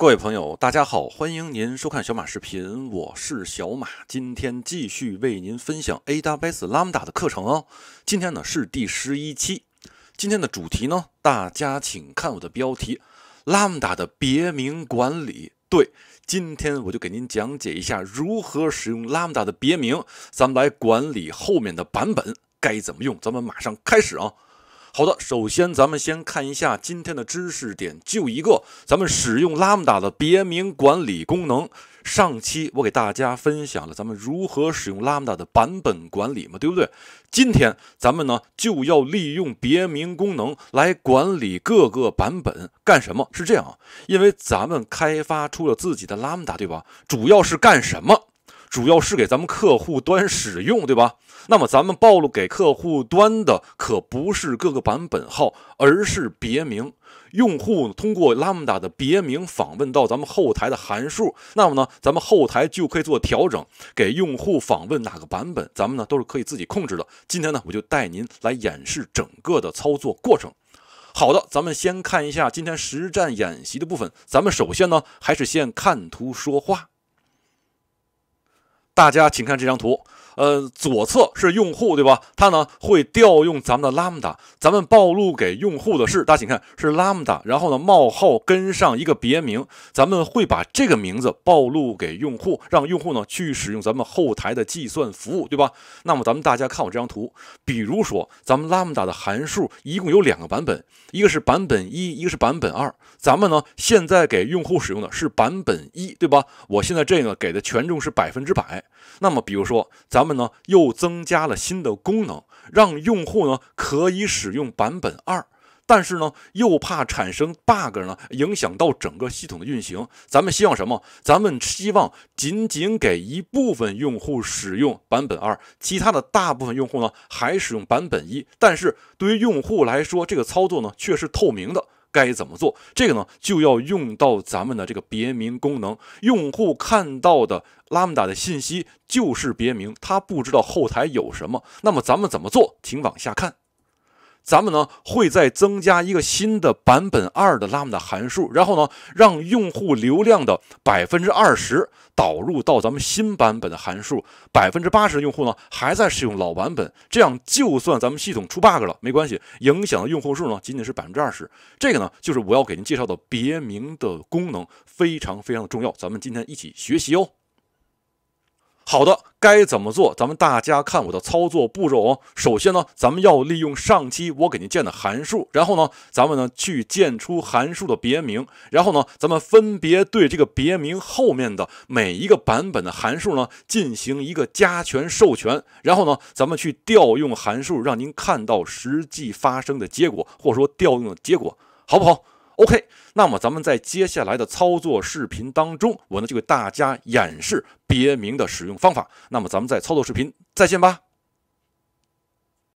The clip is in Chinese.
各位朋友，大家好，欢迎您收看小马视频，我是小马，今天继续为您分享 AWS Lambda 的课程哦。今天呢是第十一期，今天的主题呢，大家请看我的标题：Lambda 的别名管理。对，今天我就给您讲解一下如何使用 Lambda 的别名，咱们来管理后面的版本该怎么用，咱们马上开始啊。好的，首先咱们先看一下今天的知识点，就一个，咱们使用 Lambda 的别名管理功能。上期我给大家分享了咱们如何使用 Lambda 的版本管理嘛，对不对？今天咱们呢就要利用别名功能来管理各个版本，干什么？是这样啊，因为咱们开发出了自己的 Lambda，对吧？主要是干什么？主要是给咱们客户端使用，对吧？那么咱们暴露给客户端的可不是各个版本号，而是别名。用户通过 Lambda 的别名访问到咱们后台的函数，那么呢，咱们后台就可以做调整，给用户访问哪个版本，咱们呢都是可以自己控制的。今天呢，我就带您来演示整个的操作过程。好的，咱们先看一下今天实战演习的部分。咱们首先呢，还是先看图说话。大家请看这张图。呃，左侧是用户，对吧？它呢会调用咱们的 Lambda，咱们暴露给用户的是，大家请看，是 Lambda，然后呢冒号跟上一个别名，咱们会把这个名字暴露给用户，让用户呢去使用咱们后台的计算服务，对吧？那么咱们大家看我这张图，比如说咱们 Lambda 的函数一共有两个版本，一个是版本一，一个是版本二，咱们呢现在给用户使用的是版本一，对吧？我现在这个给的权重是百分之百，那么比如说咱们。们呢又增加了新的功能，让用户呢可以使用版本二，但是呢又怕产生 bug 呢影响到整个系统的运行。咱们希望什么？咱们希望仅仅给一部分用户使用版本二，其他的大部分用户呢还使用版本一。但是对于用户来说，这个操作呢却是透明的。该怎么做？这个呢，就要用到咱们的这个别名功能。用户看到的 Lambda 的信息就是别名，他不知道后台有什么。那么咱们怎么做？请往下看。咱们呢会再增加一个新的版本二的拉姆达函数，然后呢让用户流量的百分之二十导入到咱们新版本的函数，百分之八十的用户呢还在使用老版本。这样就算咱们系统出 bug 了，没关系，影响的用户数呢仅仅是百分之二十。这个呢就是我要给您介绍的别名的功能，非常非常的重要。咱们今天一起学习哦。好的，该怎么做？咱们大家看我的操作步骤哦。首先呢，咱们要利用上期我给您建的函数，然后呢，咱们呢去建出函数的别名，然后呢，咱们分别对这个别名后面的每一个版本的函数呢进行一个加权授权，然后呢，咱们去调用函数，让您看到实际发生的结果，或者说调用的结果，好不好？OK，那么咱们在接下来的操作视频当中，我呢就给大家演示别名的使用方法。那么咱们在操作视频再见吧。